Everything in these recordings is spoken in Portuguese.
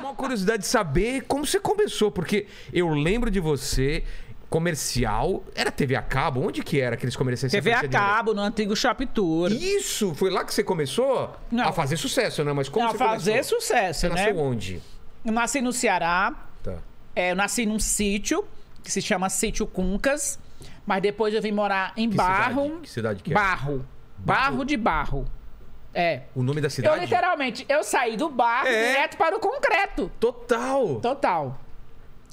uma curiosidade de saber como você começou, porque eu lembro de você comercial. Era TV a cabo? Onde que era aqueles comerciais? TV a cabo, no antigo Tour. Isso! Foi lá que você começou Não. a fazer sucesso, né? Mas como Não, você fazer começou? sucesso, você né? nasceu onde? Eu nasci no Ceará. Tá. É, eu nasci num sítio, que se chama Sítio Cuncas. Mas depois eu vim morar em que Barro. Cidade? Que cidade que é? Barro, barro de Barro. É. O nome da cidade? Eu literalmente, eu saí do bar é. direto para o concreto. Total. Total.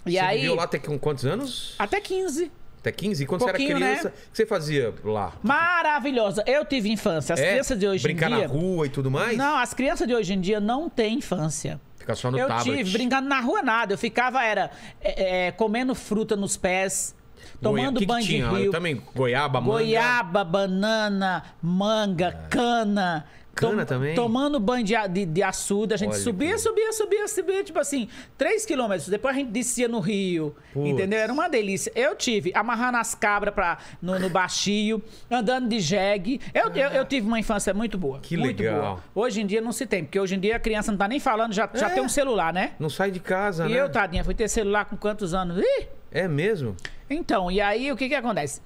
E você aí... Você lá até com quantos anos? Até 15. Até 15? Quando um você era né? criança, né? o que você fazia lá? Maravilhosa. Eu tive infância. As é? crianças de hoje Brincar em dia... Brincar na rua e tudo mais? Não, as crianças de hoje em dia não têm infância. Ficar só no eu tablet. Eu tive, brincando na rua nada. Eu ficava, era, é, é comendo fruta nos pés, tomando banho de rio. Eu também, goiaba, manga. Goiaba, banana, manga, ah. cana, Tom, também? Tomando banho de, de, de a gente subia, que... subia, subia, subia, tipo assim, 3 quilômetros. Depois a gente descia no rio, Putz. entendeu? Era uma delícia. Eu tive amarrando as cabras no, no baixio, andando de jegue. Eu, ah. eu, eu, tive uma infância muito boa. Que muito legal. Boa. Hoje em dia não se tem, porque hoje em dia a criança não tá nem falando, já, é. já tem um celular, né? Não sai de casa, e né? E eu, tadinha, fui ter celular com quantos anos? Ih! É mesmo? Então, e aí o que que acontece?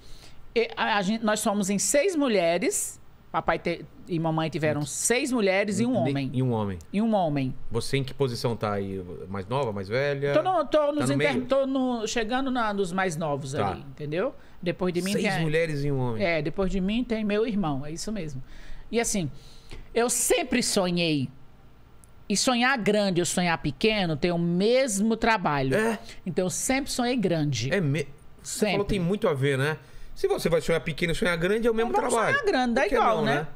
a gente, nós somos em seis mulheres Papai te... e mamãe tiveram seis mulheres e um homem. E um homem. E um homem. Você em que posição tá aí? Mais nova, mais velha? Tô, no, tô tá nos tá no inter... tô no... chegando na, nos mais novos tá. ali, entendeu? Depois de mim seis tem... mulheres e um homem. É, depois de mim tem meu irmão, é isso mesmo. E assim, eu sempre sonhei. E sonhar grande ou sonhar pequeno tem o mesmo trabalho. É. Então eu sempre sonhei grande. É mesmo. Você sempre. falou tem muito a ver, né? Se você vai sonhar pequeno, sonhar grande, é o mesmo trabalho. Sonhar grande, dá é igual, não, né? né?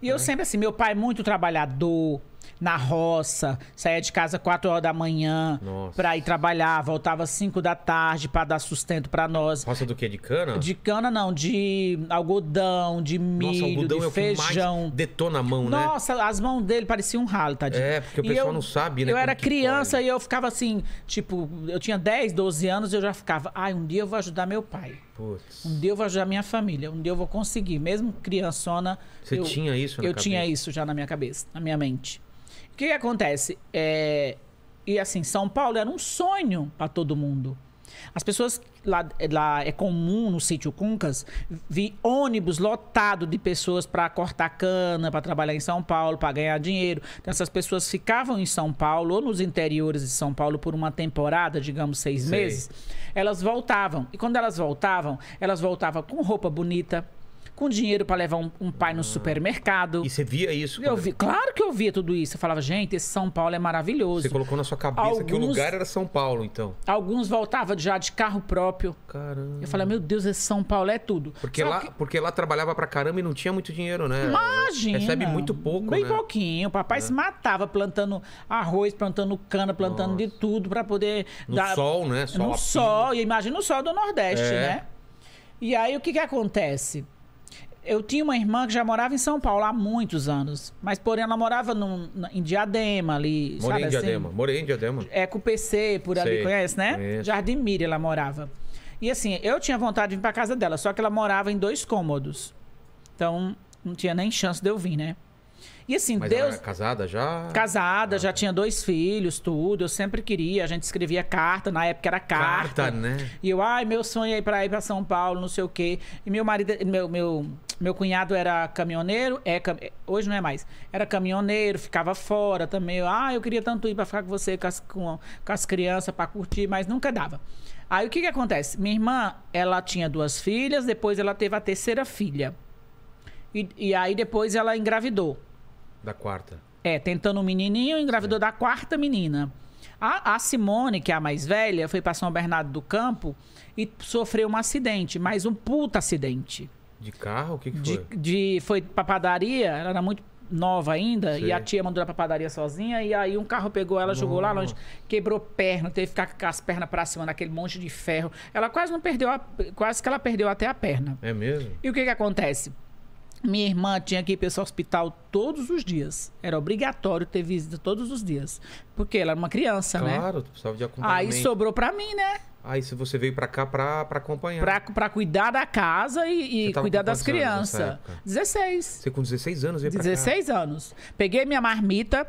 E eu é. sempre assim, meu pai é muito trabalhador, na roça, saía de casa 4 horas da manhã Nossa. pra ir trabalhar, voltava 5 da tarde pra dar sustento pra nós. Roça do que? De cana? De cana não, de algodão, de milho, Nossa, de é feijão. detona a mão, Nossa, né? Nossa, as mãos dele pareciam um ralo, tadinho. É, porque o pessoal eu, não sabe, né? Eu era criança e eu ficava assim, tipo, eu tinha 10, 12 anos e eu já ficava, ai, um dia eu vou ajudar meu pai. Um dia eu vou ajudar minha família, um dia eu vou conseguir. Mesmo criançona. Você eu, tinha isso na Eu cabeça. tinha isso já na minha cabeça, na minha mente. O que, que acontece? É, e assim, São Paulo era um sonho para todo mundo. As pessoas lá, lá é comum no sítio Cuncas vi ônibus lotado de pessoas para cortar cana, para trabalhar em São Paulo, para ganhar dinheiro. Então, essas pessoas ficavam em São Paulo ou nos interiores de São Paulo por uma temporada, digamos seis meses. Elas voltavam e quando elas voltavam, elas voltavam com roupa bonita com dinheiro para levar um, um, pai no supermercado. E você via isso? Eu vi, claro que eu via tudo isso. Eu falava, gente, esse São Paulo é maravilhoso. Você colocou na sua cabeça alguns, que o lugar era São Paulo, então. Alguns voltavam já de carro próprio. Caramba. Eu falava, meu Deus, esse São Paulo é tudo. Porque, lá, que... porque lá trabalhava para caramba e não tinha muito dinheiro, né? Imagina. Recebe muito pouco, Bem né? pouquinho. O papai é. se matava plantando arroz, plantando cana, plantando Nossa. de tudo para poder... No dar... sol, né? Sol no sol. E imagina o sol do Nordeste, é. né? E aí, o que que acontece? Eu tinha uma irmã que já morava em São Paulo há muitos anos. Mas, porém, ela morava num, em Diadema ali. Morei em assim? Diadema. Morei em Diadema. É, com o PC por ali, Sei. conhece, né? Conheço. Jardim Mira ela morava. E assim, eu tinha vontade de vir pra casa dela, só que ela morava em dois cômodos. Então, não tinha nem chance de eu vir, né? E assim, Mas Deus. Era casada já? Casada, ah. já tá. tinha dois filhos, tudo. Eu sempre queria, a gente escrevia carta, na época era carta. Carta, né? E eu, ai, meu sonho é ir pra ir pra São Paulo, não sei o quê. E meu marido, meu, meu, meu cunhado era caminhoneiro, é, é, hoje não é mais. Era caminhoneiro, ficava fora também. Eu, ah, eu queria tanto ir pra ficar com você, com as, com, com as crianças, pra curtir, mas nunca dava. Aí o que que acontece? Minha irmã, ela tinha duas filhas, depois ela teve a terceira filha. e, e aí depois ela engravidou. Da quarta. É, tentando um menininho, engravidou da quarta menina. A, a, Simone, que é a mais velha, foi para São Bernardo do Campo e sofreu um acidente, mas um puta acidente. De carro? O que, que foi? De, de, foi pra padaria, ela era muito nova ainda, Sim. e a tia mandou ela pra padaria sozinha, e aí um carro pegou ela, jogou Nossa. lá longe, quebrou perna, teve que ficar com as pernas para cima naquele monte de ferro. Ela quase não perdeu, a, quase que ela perdeu até a perna. É mesmo? E o que que acontece? Minha irmã tinha que ir para esse hospital todos os dias. Era obrigatório ter visita todos os dias. Porque ela era uma criança, claro, né? Claro, precisava de acompanhamento. Aí sobrou para mim, né? Aí se você veio para cá para acompanhar. Para cuidar da casa e, e cuidar das crianças. 16. Você com 16 anos veio 16 pra cá? 16 anos. Peguei minha marmita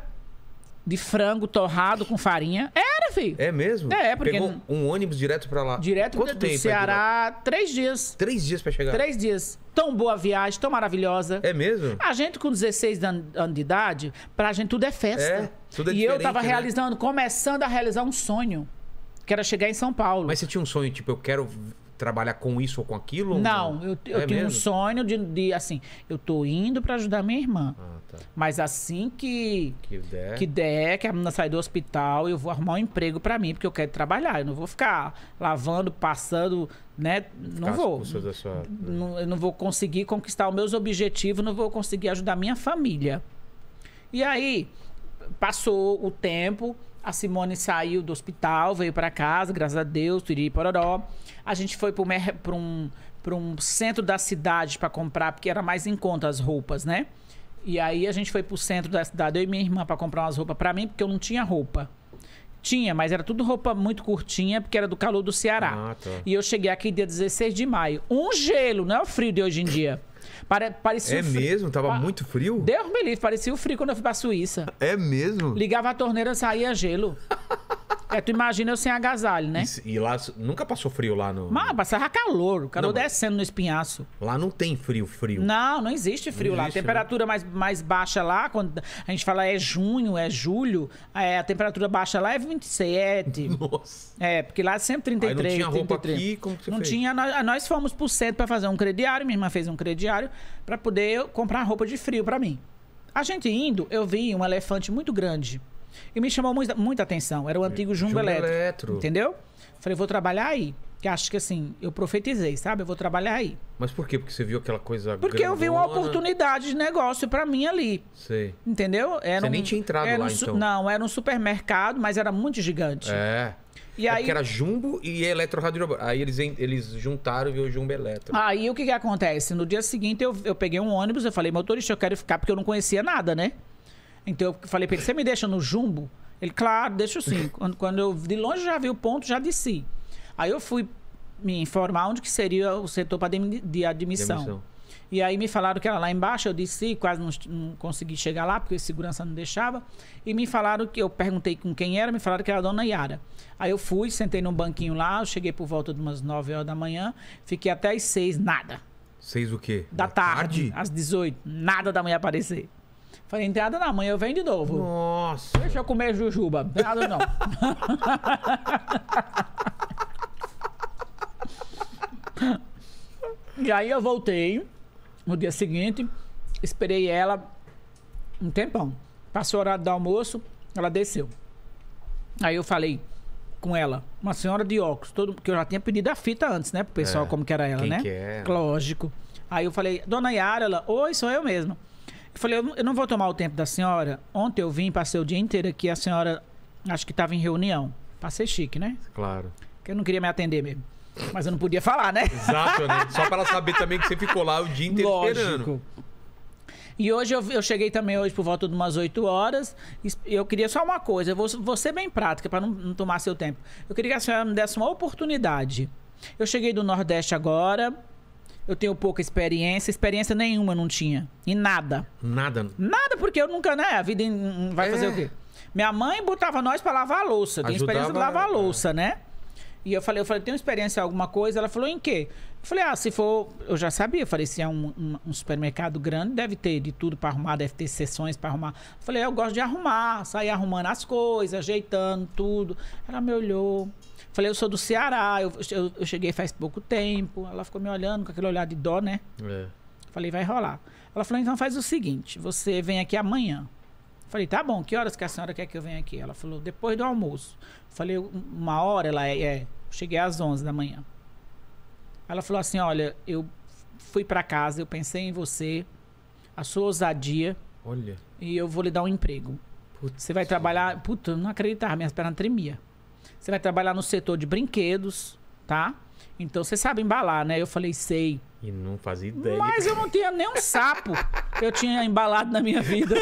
de frango torrado com farinha. É! filho. É mesmo? É, porque... Pegou um ônibus direto pra lá? Direto Quanto do é Ceará, três dias. Três dias pra chegar? Três dias. Tão boa viagem, tão maravilhosa. É mesmo? A gente com 16 anos de idade, pra gente tudo é festa. É, tudo é E eu tava né? realizando, começando a realizar um sonho, que era chegar em São Paulo. Mas você tinha um sonho, tipo, eu quero trabalhar com isso ou com aquilo? Não, eu, eu é tenho mesmo? um sonho de, de, assim, eu tô indo para ajudar minha irmã. Ah, tá. Mas assim que que der. que der, que a menina sair do hospital, eu vou arrumar um emprego para mim, porque eu quero trabalhar. Eu não vou ficar lavando, passando, né? Não vou. Sua... Não, eu não vou conseguir conquistar os meus objetivos, não vou conseguir ajudar minha família. E aí, passou o tempo, a Simone saiu do hospital, veio para casa, graças a Deus, tiri pororó. A gente foi para um, um centro da cidade para comprar, porque era mais em conta as roupas, né? E aí a gente foi para o centro da cidade, eu e minha irmã, para comprar umas roupas para mim, porque eu não tinha roupa. Tinha, mas era tudo roupa muito curtinha, porque era do calor do Ceará. Ah, tá. E eu cheguei aqui dia 16 de maio. Um gelo, não é o frio de hoje em dia. Pare, parecia é mesmo? Tava pa... muito frio? Deus me livre, parecia o frio quando eu fui pra Suíça. É mesmo? Ligava a torneira, e saía gelo. É, tu imagina eu sem agasalho, né? E, e lá nunca passou frio lá no. Mas passava calor, o calor não, descendo no espinhaço. Lá não tem frio, frio. Não, não existe frio não lá. a né? temperatura mais, mais baixa lá, quando a gente fala é junho, é julho, é, a temperatura baixa lá é 27. Nossa. É, porque lá é sempre 33. Aí não tinha roupa 33. aqui, como que você Não fez? tinha, nós, nós fomos pro centro para fazer um crediário, minha irmã fez um crediário, para poder comprar roupa de frio para mim. A gente indo, eu vi um elefante muito grande. E me chamou muita, muita atenção. Era o é, antigo Jumbo, Jumbo Eletro, Eletro. Entendeu? Falei, vou trabalhar aí. Que acho que assim, eu profetizei, sabe? Eu vou trabalhar aí. Mas por quê? Porque você viu aquela coisa. Porque grandona. eu vi uma oportunidade de negócio para mim ali. Sei. Entendeu? Era você um, nem tinha entrado lá, um, então. Não, era um supermercado, mas era muito gigante. É. E é aí... Porque era Jumbo e Eletro Rádio Aí eles, eles juntaram e viu Jumbo Eletro. Aí o que, que acontece? No dia seguinte eu, eu peguei um ônibus, eu falei, motorista, eu quero ficar, porque eu não conhecia nada, né? Então eu falei pra ele, você me deixa no jumbo? Ele, claro, deixa sim. quando, quando eu de longe já vi o ponto, já desci. Aí eu fui me informar onde que seria o setor para de, de, admissão. E aí me falaram que era lá embaixo, eu disse, quase não, não, consegui chegar lá, porque segurança não deixava. E me falaram que eu perguntei com quem era, me falaram que era a dona Yara. Aí eu fui, sentei num banquinho lá, eu cheguei por volta de umas 9 horas da manhã, fiquei até as 6, nada. 6 o quê? Da, da tarde, tarde, às 18, nada da manhã aparecer. Falei, entrada na manhã, eu venho de novo. Nossa. Deixa eu comer jujuba. Entrada não. e aí eu voltei no dia seguinte, esperei ela um tempão. Passou o horário do almoço, ela desceu. Aí eu falei com ela, uma senhora de óculos, todo, que eu já tinha pedido a fita antes, né? Pro pessoal é, como que era ela, né? Que é? Lógico. Aí eu falei, dona Yara, ela, oi, sou eu mesma. Eu falei, eu não vou tomar o tempo da senhora. Ontem eu vim, passei o dia inteiro aqui, a senhora acho que estava em reunião. Passei chique, né? Claro. Porque eu não queria me atender mesmo. Mas eu não podia falar, né? Exato, né? Só para ela saber também que você ficou lá o dia inteiro Lógico. esperando. E hoje eu, eu, cheguei também hoje por volta de umas 8 horas. Eu queria só uma coisa, eu vou, vou ser bem prática para não, não, tomar seu tempo. Eu queria que a senhora me desse uma oportunidade. Eu cheguei do Nordeste agora, eu tenho pouca experiência, experiência nenhuma não tinha. E nada. Nada? Nada, porque eu nunca, né? A vida vai é. fazer o quê? Minha mãe botava nós pra lavar a louça. Tem experiência de lavar a louça, né? E eu falei, eu falei, tem experiência em alguma coisa? Ela falou, em quê? Eu falei, ah, se for. Eu já sabia. Eu falei, se é um, um, um supermercado grande, deve ter de tudo para arrumar, deve ter sessões para arrumar. Eu falei, eu gosto de arrumar, sair arrumando as coisas, ajeitando tudo. Ela me olhou. Eu falei, eu sou do Ceará, eu, eu, eu, cheguei faz pouco tempo. Ela ficou me olhando com aquele olhar de dó, né? É. Falei, vai rolar. Ela falou, então faz o seguinte: você vem aqui amanhã. Falei, tá bom, que horas que a senhora quer que eu venha aqui? Ela falou, depois do almoço. Falei, uma hora? Ela é. é. Cheguei às 11 da manhã. Ela falou assim: Olha, eu fui para casa, eu pensei em você, a sua ousadia. Olha. E eu vou lhe dar um emprego. Putz você vai trabalhar. Puta, eu não acreditava, minhas pernas tremia. Você vai trabalhar no setor de brinquedos, tá? Então você sabe embalar, né? Eu falei: Sei. E não fazia ideia. Mas eu não tinha nem um sapo que eu tinha embalado na minha vida.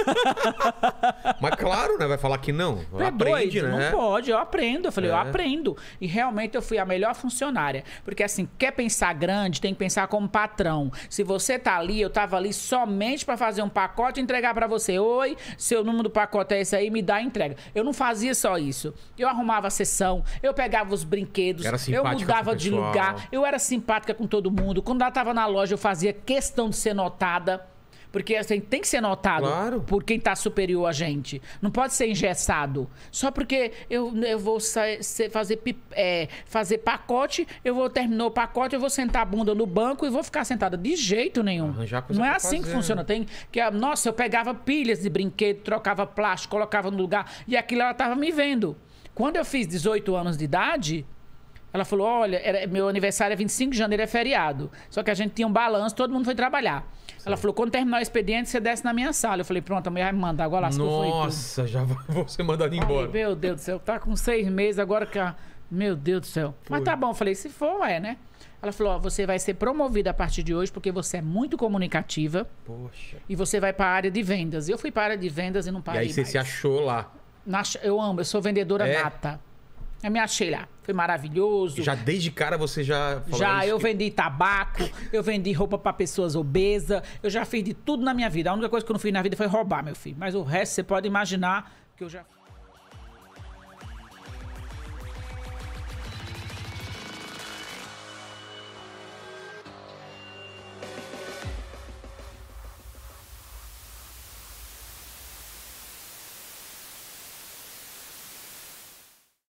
Mas claro, né? Vai falar que não. É Aprende, doido, né? Não pode, eu aprendo. Eu falei, é. eu aprendo. E realmente eu fui a melhor funcionária. Porque assim, quer pensar grande, tem que pensar como patrão. Se você tá ali, eu tava ali somente para fazer um pacote e entregar para você. Oi, seu número do pacote é esse aí, me dá a entrega. Eu não fazia só isso. Eu arrumava a sessão, eu pegava os brinquedos, eu mudava de lugar, eu era simpática com todo mundo. Quando ela tava na loja eu fazia questão de ser notada. Porque assim, tem que ser notado claro. por quem está superior a gente. Não pode ser engessado. Só porque eu, eu vou sair, fazer, é, fazer pacote, eu vou terminar o pacote, eu vou sentar a bunda no banco e vou ficar sentada. De jeito nenhum. Não é assim fazer. que funciona. Né? Tem que, ah, nossa, eu pegava pilhas de brinquedo, trocava plástico, colocava no lugar e aquilo ela estava me vendo. Quando eu fiz 18 anos de idade, ela falou: olha, era, meu aniversário é 25 de janeiro, é feriado. Só que a gente tinha um balanço, todo mundo foi trabalhar. Sim. Ela falou: quando terminar o expediente, você desce na minha sala. Eu falei: pronto, a mulher vai me mandar. Agora lascou, Nossa, foi já vou ser mandado embora. meu Deus do céu, tá com seis meses agora que. A... Meu Deus do céu. Foi. Mas tá bom, eu falei: se for, é, né? Ela falou: ó, você vai ser promovida a partir de hoje porque você é muito comunicativa. Poxa. E você vai para a área de vendas. Eu fui para a área de vendas e não parei. E aí você mais. se achou lá. Eu amo, eu sou vendedora é. nata. Eu me achei lá. Foi maravilhoso. Já desde cara você já falou Já, eu que... vendi tabaco, eu vendi roupa para pessoas obesas, eu já fiz de tudo na minha vida. A única coisa que eu não fiz na vida foi roubar, meu filho. Mas o resto você pode imaginar que eu já